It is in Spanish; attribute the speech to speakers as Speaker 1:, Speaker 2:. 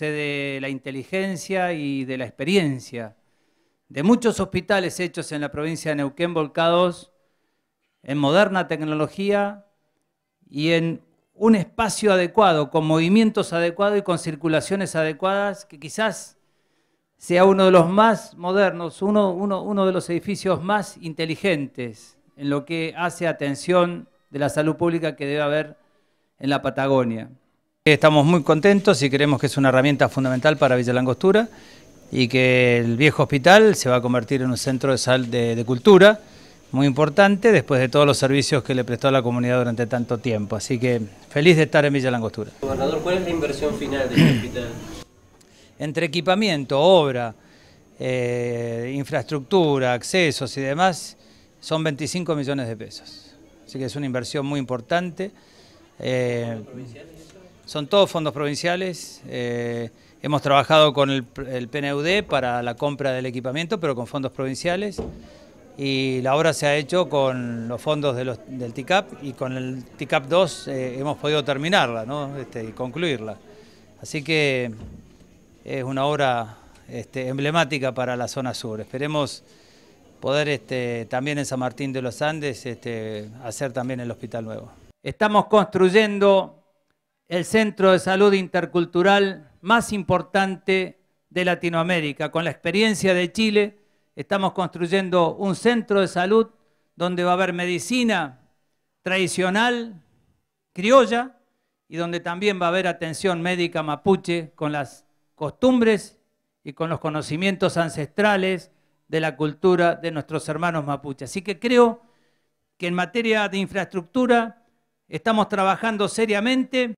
Speaker 1: de la inteligencia y de la experiencia de muchos hospitales hechos en la provincia de Neuquén volcados en moderna tecnología y en un espacio adecuado, con movimientos adecuados y con circulaciones adecuadas, que quizás sea uno de los más modernos, uno de los edificios más inteligentes en lo que hace atención de la salud pública que debe haber en la Patagonia. Estamos muy contentos y creemos que es una herramienta fundamental para Villa Langostura y que el viejo hospital se va a convertir en un centro de, de, cultura muy importante después de todos los servicios que le prestó a la comunidad durante tanto tiempo. Así que feliz de estar en Villa Langostura. Gobernador, ¿cuál es la inversión final del este hospital? Entre equipamiento, obra, eh, infraestructura, accesos y demás, son 25 millones de pesos. Así que es una inversión muy importante. Eh, son todos fondos provinciales. Eh, hemos trabajado con el, PNUD e para la compra del equipamiento, pero con fondos provinciales. Y la obra se ha hecho con los fondos del TICAP y con el TICAP 2 eh, hemos podido terminarla este, y concluirla. Así que es una obra este, emblemática para la zona sur. Esperemos poder este, también en San Martín de los Andes este, hacer también el hospital nuevo. Estamos construyendo el centro de salud intercultural más importante de Latinoamérica. Con la experiencia de Chile, estamos construyendo un centro de salud donde va a haber medicina tradicional, criolla, y donde también va a haber atención médica mapuche con las costumbres y con los conocimientos ancestrales de la cultura de nuestros hermanos mapuches. Así que creo que en materia de infraestructura estamos trabajando seriamente.